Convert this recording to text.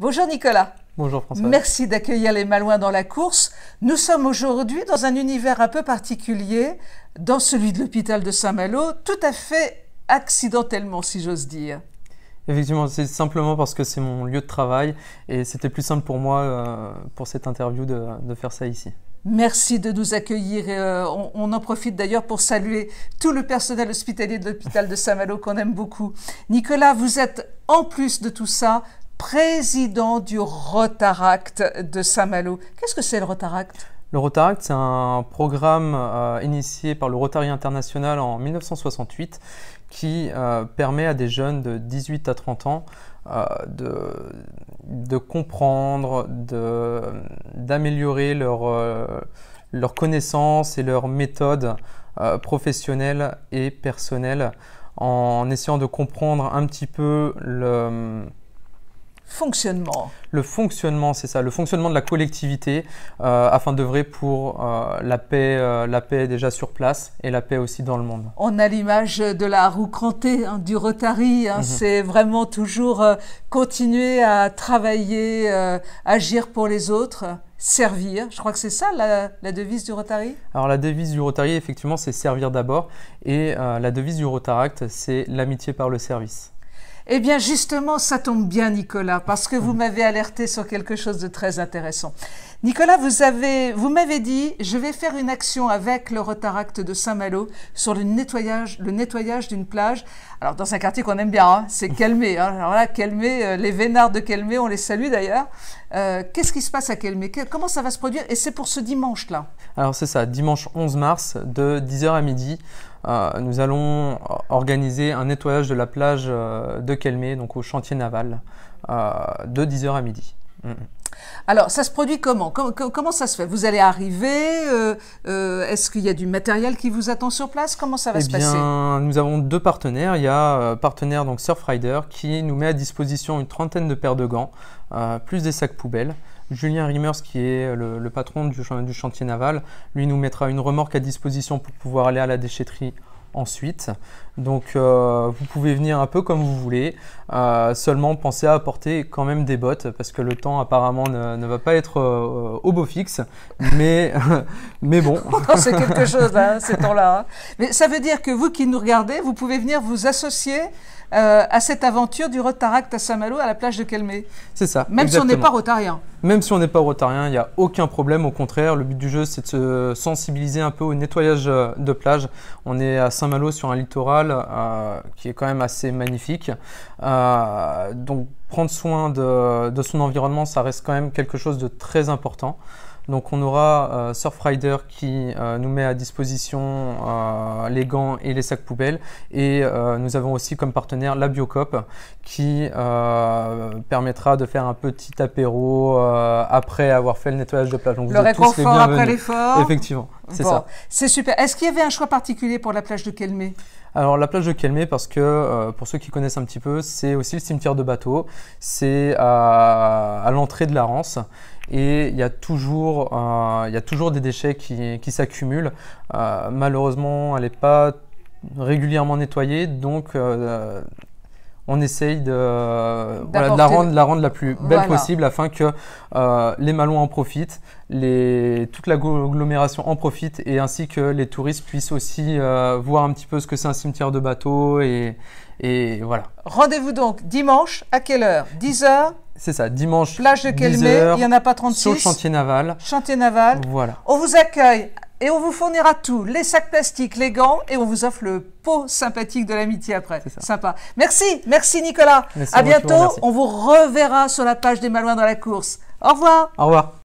Bonjour Nicolas. Bonjour François. Merci d'accueillir les Malouins dans la course. Nous sommes aujourd'hui dans un univers un peu particulier, dans celui de l'hôpital de Saint-Malo, tout à fait accidentellement si j'ose dire. Effectivement, c'est simplement parce que c'est mon lieu de travail et c'était plus simple pour moi euh, pour cette interview de, faire ça ici. Merci de nous accueillir. Euh, on, en profite d'ailleurs pour saluer tout le personnel hospitalier de l'hôpital de Saint-Malo qu'on aime beaucoup. Nicolas, vous êtes en plus de tout ça président du Rotaract de Saint-Malo. Qu'est-ce que c'est le Rotaract Le Rotaract, c'est un programme euh, initié par le Rotary International en 1968 qui euh, permet à des jeunes de 18 à 30 ans euh, de, de, comprendre, d'améliorer leurs connaissances et leurs méthodes professionnelles et personnelles en essayant de comprendre un petit peu le, le fonctionnement, c'est ça, le fonctionnement de la collectivité euh, afin d'œuvrer pour euh, la, paix, euh, la paix déjà sur place et la paix aussi dans le monde. On a l'image de la roue crantée, hein, du Rotary, hein. mhm. c'est vraiment toujours continuer à travailler, agir pour les autres servir. Je crois que c'est ça la, devise du Rotary. Alors la devise du Rotary, effectivement, c'est servir d'abord. Et la devise du Rotaract, c'est l'amitié par le service. Eh bien justement, ça tombe bien Nicolas, parce que vous mm. m'avez alerté sur quelque chose de très intéressant. Nicolas, vous avez, vous m'avez dit, je vais faire une action avec le Rotaract de Saint-Malo sur le nettoyage, le nettoyage d'une plage. Alors dans un quartier qu'on aime bien, hein, c'est Calmé. Hein. Alors là, Calmé, euh, les vénards de Calmé, on les salue d'ailleurs. Euh, qu'est-ce qui se passe à Calmé Comment ça va se produire Et c'est pour ce dimanche là. Alors c'est ça, dimanche 11 mars de 10h à midi. Euh, nous allons organiser un nettoyage de la plage euh, de Kelmé, donc au chantier naval, euh, de 10h à midi. Mm, mm. Alors, ça se produit comment Comment ça se fait Vous allez arriver Est-ce qu'il y a du matériel qui vous attend sur place Comment ça va eh se bien, passer Nous avons deux partenaires. Il y a partenaire donc Surfrider qui nous met à disposition une trentaine de paires de gants, plus des sacs poubelles. Julien Riemers, qui est le, patron du, chantier naval, lui nous mettra une remorque à disposition pour pouvoir aller à la déchetterie ensuite. Donc euh, vous pouvez venir un peu comme vous voulez, euh, seulement pensez à apporter quand même des bottes parce que le temps apparemment ne, va pas être euh, au beau fixe, mais, mais bon. c'est quelque chose hein, ces temps-là. Hein. Mais ça veut dire que vous qui nous regardez, vous pouvez venir vous associer euh, à cette aventure du Rotaract à Saint-Malo à la plage de Calmé. C'est ça. Même si on n'est pas rotarien. Même si on n'est pas rotarien, il n'y a aucun problème. Au contraire, le but du jeu, c'est de se sensibiliser un peu au nettoyage euh, de plage. On est à Saint-Malo sur un littoral euh, qui est quand même assez magnifique. donc prendre soin de son environnement, ça reste quand même quelque chose de très important. Donc on aura euh, Surfrider qui euh, nous met à disposition euh, les gants et les sacs poubelles. Et nous avons aussi comme partenaire la Biocop qui permettra de faire un petit apéro après avoir fait le nettoyage de plage. Donc, le réconfort après l'effort. Effectivement, c'est ça. C'est super. Est-ce qu'il y avait un choix particulier pour la plage de Kelmé alors la plage de Kelmé, parce que pour ceux qui connaissent un petit peu, c'est aussi le cimetière de bateau. c'est à, à l'entrée de la Rance et il y a toujours, il y a toujours des déchets qui, qui s'accumulent. Euh, malheureusement, elle n'est pas régulièrement nettoyée, donc euh, on essaye de, la rendre, la rendre la plus belle possible afin que euh, les Malouins en profitent, les, toute l'agglomération en profite et ainsi que les touristes puissent aussi voir un petit peu ce que c'est un cimetière de bateau. et, voilà. Rendez-vous donc dimanche à quelle heure 10h c'est ça, dimanche. Plage de il n'y en a pas 36. Sur chantier naval. Chantier naval. Voilà. On vous accueille et on vous fournira tout, les sacs plastiques, les gants, et on vous offre le pot sympathique de l'amitié après. Sympa. Merci, merci Nicolas. à bientôt. on vous reverra sur la page des Malouins dans la course. Au revoir. Au revoir.